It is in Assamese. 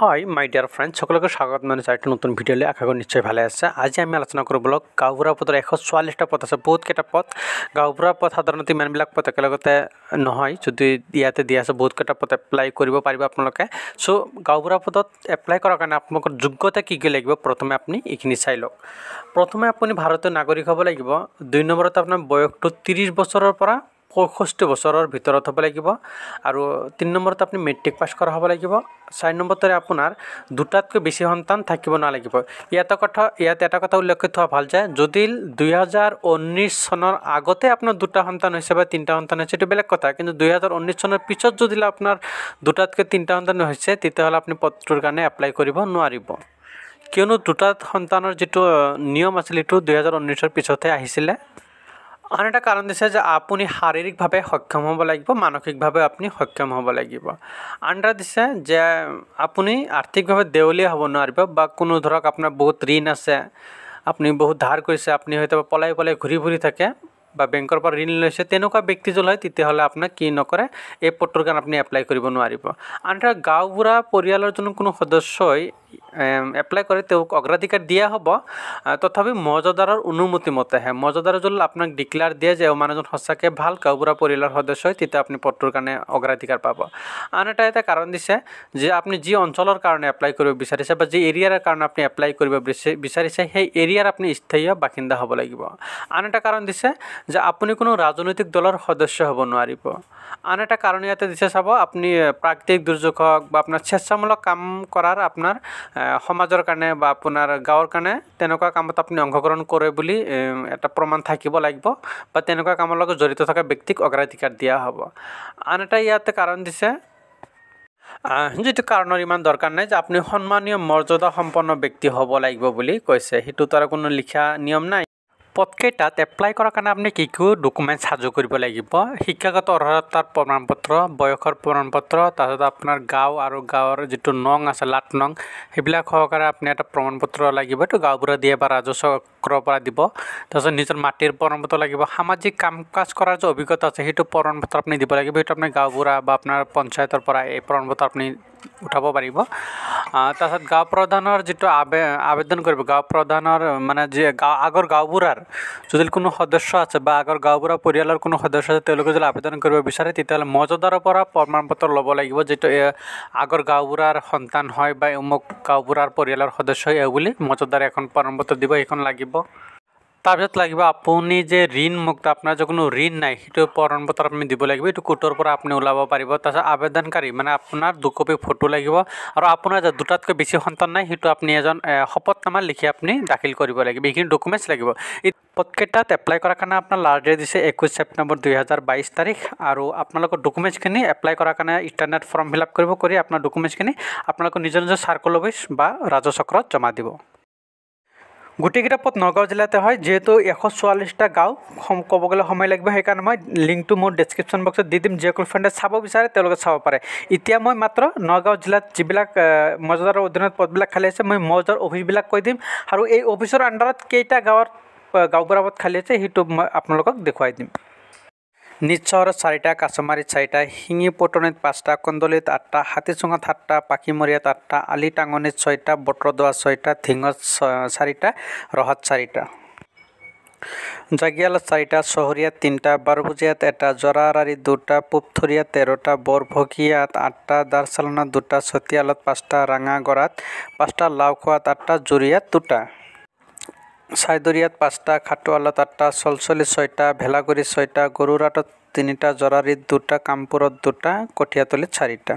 হয় মাই ডিয়াৰ ফ্ৰেণ্ড সকলকে স্বাগত মানে চাৰিটা নতুন ভিডিঅ' আশা কৰোঁ নিশ্চয় ভালে আছে আজি আমি আলোচনা কৰিব লগ গাঁওবুঢ়া পথৰ এশ চৌৰাল্লিছটা পথ আছে বহুতকেইটা পথ গাঁওবুঢ়া পথ সাধাৰণতে ইমানবিলাক পথ একেলগতে নহয় যদি ইয়াতে দিয়া আছে বহুতকেইটা পথ এপ্লাই কৰিব পাৰিব আপোনালোকে চ' গাঁওবুঢ়া পথত এপ্লাই কৰাৰ কাৰণে আপোনালোকৰ যোগ্যতা কি কি লাগিব প্ৰথমে আপুনি এইখিনি চাই লওক প্ৰথমে আপুনি ভাৰতীয় নাগৰিক হ'ব লাগিব দুই নম্বৰত আপোনাৰ বয়সটো ত্ৰিছ বছৰৰ পৰা পঁয়ষষ্ঠি বছৰৰ ভিতৰত হ'ব লাগিব আৰু তিনি নম্বৰত আপুনি মেট্ৰিক পাছ কৰা হ'ব লাগিব চাৰি নম্বৰতে আপোনাৰ দুটাতকৈ বেছি সন্তান থাকিব নালাগিব ইয়াত কথা ইয়াত এটা কথা উল্লেখ কৰি থোৱা ভাল যে যদি দুহেজাৰ ঊনৈছ চনৰ আগতে আপোনাৰ দুটা সন্তান হৈছে বা তিনিটা সন্তান হৈছে এইটো বেলেগ কথা কিন্তু দুহেজাৰ ঊনৈছ চনৰ পিছত যদি আপোনাৰ দুটাতকৈ তিনিটা সন্তান হৈছে তেতিয়াহ'লে আপুনি পদটোৰ কাৰণে এপ্লাই কৰিব নোৱাৰিব কিয়নো দুটা সন্তানৰ যিটো নিয়ম আছিল সেইটো দুহেজাৰ ঊনৈছৰ পিছতহে আহিছিলে আন এটা কাৰণ দিছে যে আপুনি শাৰীৰিকভাৱে সক্ষম হ'ব লাগিব মানসিকভাৱে আপুনি সক্ষম হ'ব লাগিব আন এটা দিছে যে আপুনি আৰ্থিকভাৱে দেউলীয়া হ'ব নোৱাৰিব বা কোনো ধৰক আপোনাৰ বহুত ঋণ আছে আপুনি বহুত ধাৰ কৰিছে আপুনি হয়তো পলাই পলাই ঘূৰি ফুৰি থাকে বা বেংকৰ পৰা ঋণ লৈছে তেনেকুৱা ব্যক্তিজন হয় তেতিয়াহ'লে আপোনাক কি নকৰে এই পত্ৰৰ কাৰণে আপুনি এপ্লাই কৰিব নোৱাৰিব আনহাতে গাঁওবুঢ়া পৰিয়ালৰ যোন কোনো সদস্যই এপ্লাই কৰি তেওঁক অগ্ৰাধিকাৰ দিয়া হ'ব তথাপি মজাদাৰৰ অনুমতি মতেহে মজাদাৰে যদি আপোনাক ডিক্লেয়াৰ দিয়ে যে মানুহজন সঁচাকৈ ভাল কাউবুঢ়া পৰিয়ালৰ সদস্য হয় তেতিয়া আপুনি পদটোৰ কাৰণে অগ্ৰাধিকাৰ পাব আন এটা এটা কাৰণ দিছে যে আপুনি যি অঞ্চলৰ কাৰণে এপ্লাই কৰিব বিচাৰিছে বা যি এৰিয়াৰ কাৰণে আপুনি এপ্লাই কৰিব বিচাৰিছে সেই এৰিয়াৰ আপুনি স্থায়ী বাসিন্দা হ'ব লাগিব আন এটা কাৰণ দিছে যে আপুনি কোনো ৰাজনৈতিক দলৰ সদস্য হ'ব নোৱাৰিব আন এটা কাৰণ ইয়াতে দিছে চাব আপুনি প্ৰাকৃতিক দুৰ্যোগ হওক বা আপোনাৰ স্বেচ্ছামূলক কাম কৰাৰ আপোনাৰ সমাজৰ কাৰণে বা আপোনাৰ গাঁৱৰ কাৰণে তেনেকুৱা কামত আপুনি অংশগ্ৰহণ কৰে বুলি এটা প্ৰমাণ থাকিব লাগিব বা তেনেকুৱা কামৰ লগত জড়িত থকা ব্যক্তিক অগ্ৰাধিকাৰ দিয়া হ'ব আন এটা ইয়াতে কাৰণ দিছে যিটো কাৰণৰ ইমান দৰকাৰ নাই যে আপুনি সন্মানীয় মৰ্যাদাসম্পন্ন ব্যক্তি হ'ব লাগিব বুলি কৈছে সেইটো তাৰ কোনো লিখা নিয়ম নাই পদকেইটাত এপ্লাই কৰাৰ কাৰণে আপুনি কি কি ডকুমেণ্টছ সাজু কৰিব লাগিব শিক্ষাগত অৰ্হতাৰ প্ৰমাণপত্ৰ বয়সৰ প্ৰমাণপত্ৰ তাৰপিছত আপোনাৰ গাঁও আৰু গাঁৱৰ যিটো নং আছে লাট নং সেইবিলাক সহকাৰে আপুনি এটা প্ৰমাণপত্ৰ লাগিব এইটো গাঁওবুঢ়া দিয়ে বা ৰাজস্বৰ পৰা দিব তাৰপিছত নিজৰ মাটিৰ প্ৰমাণপত্ৰ লাগিব সামাজিক কাম কাজ কৰাৰ যি অভিজ্ঞতা আছে সেইটো প্ৰমাণপত্ৰ আপুনি দিব লাগিব সেইটো আপুনি গাঁওবুঢ়া বা আপোনাৰ পঞ্চায়তৰ পৰা এই প্ৰমাণপত্ৰ আপুনি উঠাব পাৰিব তাৰপিছত গাঁও প্ৰধানৰ যিটো আবে আবেদন কৰিব গাঁও প্ৰধানৰ মানে যি গাঁও আগৰ গাঁওবুঢ়াৰ যদি কোনো সদস্য আছে বা আগৰ গাঁওবুঢ়া পৰিয়ালৰ কোনো সদস্য আছে তেওঁলোকে যদি আবেদন কৰিব বিচাৰে তেতিয়াহ'লে মজাদাৰৰ পৰা প্ৰমাণ পত্ৰ ল'ব লাগিব যিটো আগৰ গাঁওবুঢ়াৰ সন্তান হয় বা মোক গাঁওবুঢ়াৰ পৰিয়ালৰ সদস্য হয় বুলি মজাদাৰে এখন প্ৰমাণ পত্ৰ দিব সেইখন লাগিব তাৰপিছত লাগিব আপুনি যে ঋণ মুক্ত আপোনাৰ যে কোনো ঋণ নাই সেইটো পৰণ পত্ৰ আপুনি দিব লাগিব এইটো কোৰ্টৰ পৰা আপুনি ওলাব পাৰিব তাৰপিছত আবেদনকাৰী মানে আপোনাৰ দুকপি ফটো লাগিব আৰু আপোনাৰ যে দুটাতকৈ বেছি সন্তান নাই সেইটো আপুনি এজন শপতনামা লিখি আপুনি দাখিল কৰিব লাগিব এইখিনি ডকুমেণ্টছ লাগিব এই পদকেইটাত এপ্লাই কৰাৰ কাৰণে আপোনাৰ লাষ্ট ডেট দিছে একৈছ ছেপ্টেম্বৰ দুহেজাৰ বাইছ তাৰিখ আৰু আপোনালোকৰ ডকুমেণ্টছখিনি এপ্লাই কৰাৰ কাৰণে ইণ্টাৰনেট ফৰ্ম ফিল আপ কৰিব কৰি আপোনাৰ ডকুমেণ্টছখিনি আপোনালোকৰ নিজৰ নিজৰ চাৰ্কল অফিচ বা ৰাজচক্ৰত জমা দিব গোটেইকেইটা পথ নগাঁও জিলাতে হয় যিহেতু এশ চৌৰাল্লিছটা গাঁও সম ক'ব গ'লে সময় লাগিব সেইকাৰণে মই লিংকটো মোৰ ডিছক্ৰিপশ্যন বক্সত দি দিম যিসকল ফ্ৰেণ্ডে চাব বিচাৰে তেওঁলোকে চাব পাৰে এতিয়া মই মাত্ৰ নগাঁও জিলাত যিবিলাক মজাদাৰৰ অধীনত পদবিলাক খালি আছে মই মজাৰ অফিচবিলাক কৈ দিম আৰু এই অফিচৰ আণ্ডাৰত কেইটা গাঁৱৰ গাঁওবুঢ়া পদ খালি আছে সেইটো মই আপোনালোকক দেখুৱাই দিম নিশ্চৰ চাৰিটা কাছমাৰী চাৰিটা শিঙি পটনিত পাঁচটা কন্দলিত আঠটা হাতী চুঙাত সাতটা পাখিমৰীয়াত আঠটা আলি টাঙনিত ছয়টা বটদোৱা ছয়টা ঠিঙত চাৰিটা ৰহাত চাৰিটা জাগিয়ালত চাৰিটা চহৰীয়াত তিনিটা বাৰভুজীয়াত এটা জৰাৰাৰী দুটা পূবথৰীয়াত তেৰটা বৰভগীয়াত আঠটা দাৰচালনাত দুটা চতিয়ালত পাঁচটা ৰাঙাগৰাত পাঁচটা লাওখোৱাত আঠটা জুৰীয়াত দুটা চাইদৰীয়াত পাঁচটা খাটোৱালা আঠটা চলচলিত ছয়টা ভেলাগুৰি ছয়টা গৰুৰাটত তিনিটা জৰাৰীত দুটা কামপুৰত দুটা কঠীয়াতলিত চাৰিটা